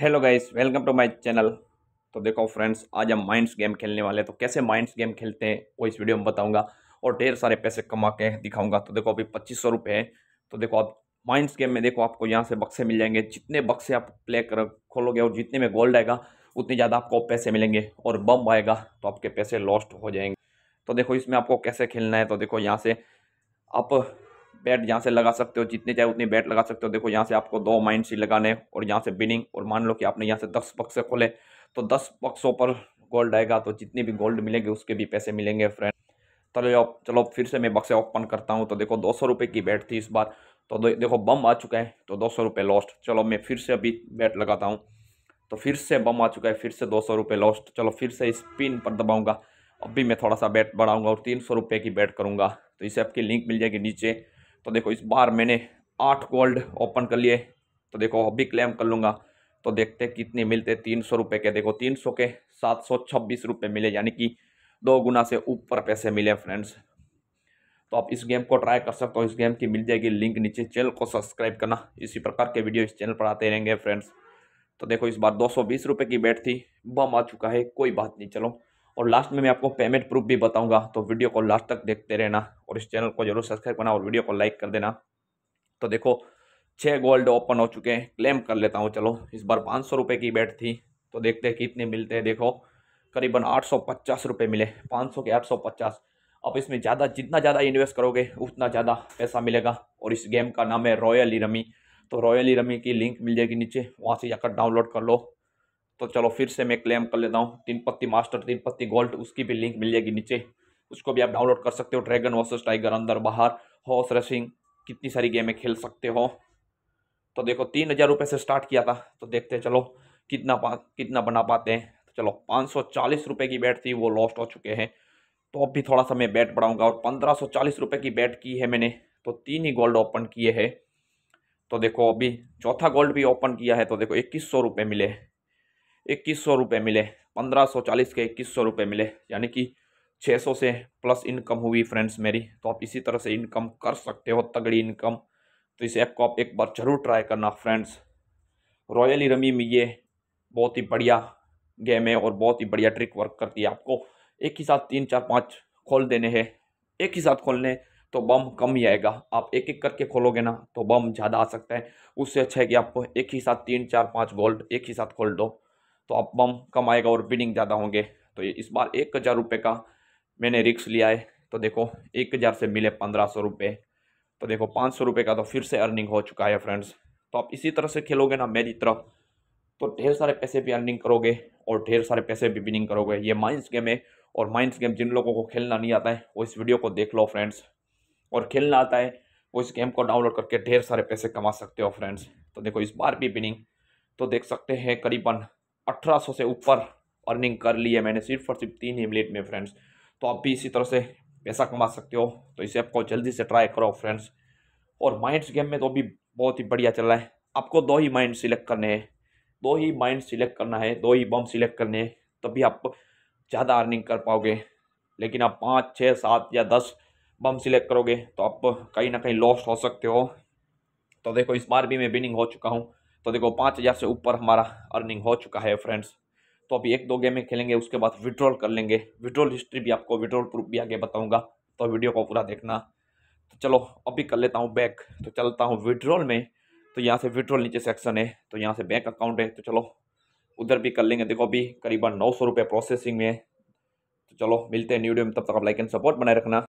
hello guys welcome to my channel तो देखो friends आज हम माइंड्स गेम खेलने वाले हैं तो कैसे माइंड्स गेम खेलते हैं वो इस वीडियो में बताऊंगा और ढेर सारे पैसे कमा के दिखाऊंगा तो देखो अभी पच्चीस सौ रुपये है तो देखो आप माइंड्स गेम में देखो आपको यहाँ से बक्से मिल जाएंगे जितने बक्से आप प्ले कर खोलोगे और जितने में गोल्ड आएगा उतने ज़्यादा आपको पैसे मिलेंगे और बम आएगा तो आपके पैसे लॉस्ट हो जाएंगे तो देखो इसमें आपको कैसे खेलना है तो देखो यहाँ से आप बैट यहाँ से लगा सकते हो जितने चाहे उतने बैट लगा सकते हो देखो यहाँ से आपको दो माइंड सी लगाने और यहाँ से बिनिंग और मान लो कि आपने यहाँ से दस बक्से खोले तो दस बक्सों पर गोल्ड आएगा तो जितने भी गोल्ड मिलेंगे उसके भी पैसे मिलेंगे फ्रेंड चलो चलो फिर से मैं बक्से ओपन करता हूँ तो देखो दो सौ रुपये की बैट थी इस बार तो देखो बम आ चुका है तो दो सौ रुपये लॉस्ट चलो मैं फिर से अभी बैट लगाता हूँ तो फिर से बम आ चुका है फिर से दो सौ रुपये लॉस्ट चलो फिर से स्पिन पर दबाऊँगा अब भी मैं थोड़ा सा बैट बढ़ाऊँगा और तीन सौ रुपये की बैट करूँगा तो इसे आपकी लिंक मिल जाएगी नीचे तो देखो इस बार मैंने आठ गोल्ड ओपन कर लिए तो देखो अभी क्लेम कर लूँगा तो देखते कितने मिलते तीन सौ रुपये के देखो तीन सौ के सात सौ छब्बीस रुपये मिले यानी कि दो गुना से ऊपर पैसे मिले फ्रेंड्स तो आप इस गेम को ट्राई कर सकते हो इस गेम की मिल जाएगी लिंक नीचे चैनल को सब्सक्राइब करना इसी प्रकार के वीडियो इस चैनल पर आते रहेंगे फ्रेंड्स तो देखो इस बार दो सौ बीस रुपये की बैट थी बम आ चुका है कोई बात नहीं चलो और लास्ट में मैं आपको पेमेंट प्रूफ भी बताऊंगा तो वीडियो को लास्ट तक देखते रहना और इस चैनल को जरूर सब्सक्राइब करना और वीडियो को लाइक कर देना तो देखो छः गोल्ड ओपन हो चुके हैं क्लेम कर लेता हूँ चलो इस बार पाँच सौ रुपये की बैट थी तो देखते हैं कितने मिलते हैं देखो करीबन आठ सौ पचास रुपये मिले पाँच सौ के आठ सौ पचास अब इसमें ज़्यादा जितना ज़्यादा इन्वेस्ट करोगे उतना ज़्यादा पैसा मिलेगा और इस गेम का नाम है रॉयल रमी तो रॉयल रमी की लिंक मिल जाएगी नीचे वहाँ से जाकर डाउनलोड कर लो तो चलो फिर से मैं क्लेम कर लेता हूँ तीन पत्ती मास्टर तीन पत्ती गोल्ड उसकी भी लिंक मिल जाएगी नीचे उसको भी आप डाउनलोड कर सकते हो ड्रैगन वर्सेस टाइगर अंदर बाहर हॉर्स रेसिंग कितनी सारी गेमें खेल सकते हो तो देखो तीन हज़ार रुपये से स्टार्ट किया था तो देखते चलो कितना पा कितना बना पाते हैं तो चलो पाँच सौ चालीस रुपये की बैट थी वो लॉस्ट हो चुके हैं तो अब भी थोड़ा सा मैं बैट बढ़ाऊँगा और पंद्रह सौ चालीस रुपये की बैट की है मैंने तो तीन ही गोल्ड ओपन किए हैं तो देखो अभी चौथा गोल्ड भी ओपन किया है तो देखो इक्कीस सौ रुपये मिले हैं इक्कीस सौ रुपये मिले पंद्रह सौ चालीस के इक्कीस सौ रुपये मिले यानी कि छः सौ से प्लस इनकम हुई फ्रेंड्स मेरी तो आप इसी तरह से इनकम कर सकते हो तगड़ी इनकम तो इस ऐप को आप एक बार ज़रूर ट्राई करना फ्रेंड्स रॉयल रमी में ये बहुत ही बढ़िया गेम है और बहुत ही बढ़िया ट्रिक वर्क करती है आपको एक ही साथ तीन चार पाँच खोल देने हैं एक ही साथ खोलने तो बम कम ही आएगा आप एक एक करके खोलोगे ना तो बम ज़्यादा आ सकता है उससे अच्छा है कि आपको एक ही साथ तीन चार पाँच गोल्ड एक ही साथ खोल दो तो आप बम कम आएगा और बिडिंग ज़्यादा होंगे तो ये इस बार एक हज़ार रुपये का मैंने रिक्स लिया है तो देखो एक हज़ार से मिले पंद्रह सौ रुपये तो देखो पाँच सौ रुपये का तो फिर से अर्निंग हो चुका है फ्रेंड्स तो आप इसी तरह से खेलोगे ना मेरी तरफ तो ढेर सारे पैसे भी अर्निंग करोगे और ढेर सारे पैसे भी बिनिंग करोगे ये माइंस गेम है और माइंस गेम जिन लोगों को खेलना नहीं आता है वो इस वीडियो को देख लो फ्रेंड्स और खेलना आता है वो इस गेम को डाउनलोड करके ढेर सारे पैसे कमा सकते हो फ्रेंड्स तो देखो इस बार भी बिनिंग तो देख सकते हैं करीबन अठारह से ऊपर अर्निंग कर ली है मैंने सिर्फ और सिर्फ तीन ही मिनट में फ्रेंड्स तो आप भी इसी तरह से पैसा कमा सकते हो तो इसे आपको जल्दी से ट्राई करो फ्रेंड्स और माइंड्स गेम में तो अभी बहुत ही बढ़िया चल रहा है आपको दो ही माइंड सिलेक्ट करने हैं दो ही माइंड सिलेक्ट करना है दो ही बम सिलेक्ट करने हैं तभी आप ज़्यादा अर्निंग कर पाओगे लेकिन आप पाँच छः सात या दस बम सिलेक्ट करोगे तो आप कहीं ना कहीं लॉस्ट हो सकते हो तो देखो इस बार भी मैं विनिंग हो चुका हूँ तो देखो पाँच हज़ार से ऊपर हमारा अर्निंग हो चुका है फ्रेंड्स तो अभी एक दो गेमें खेलेंगे उसके बाद विड्रॉल कर लेंगे विड्रॉल हिस्ट्री भी आपको विड्रॉल प्रूफ भी आगे बताऊंगा तो वीडियो को पूरा देखना तो चलो अभी कर लेता हूँ बैक तो चलता हूँ विड्रॉल में तो यहाँ से विड्रॉल नीचे सेक्शन है तो यहाँ से बैंक अकाउंट है तो चलो उधर भी कर लेंगे देखो अभी करीबन नौ सौ प्रोसेसिंग में है तो चलो मिलते हैं न्यू वीडियो में तब तक आप लाइक एंड सपोर्ट बनाए रखना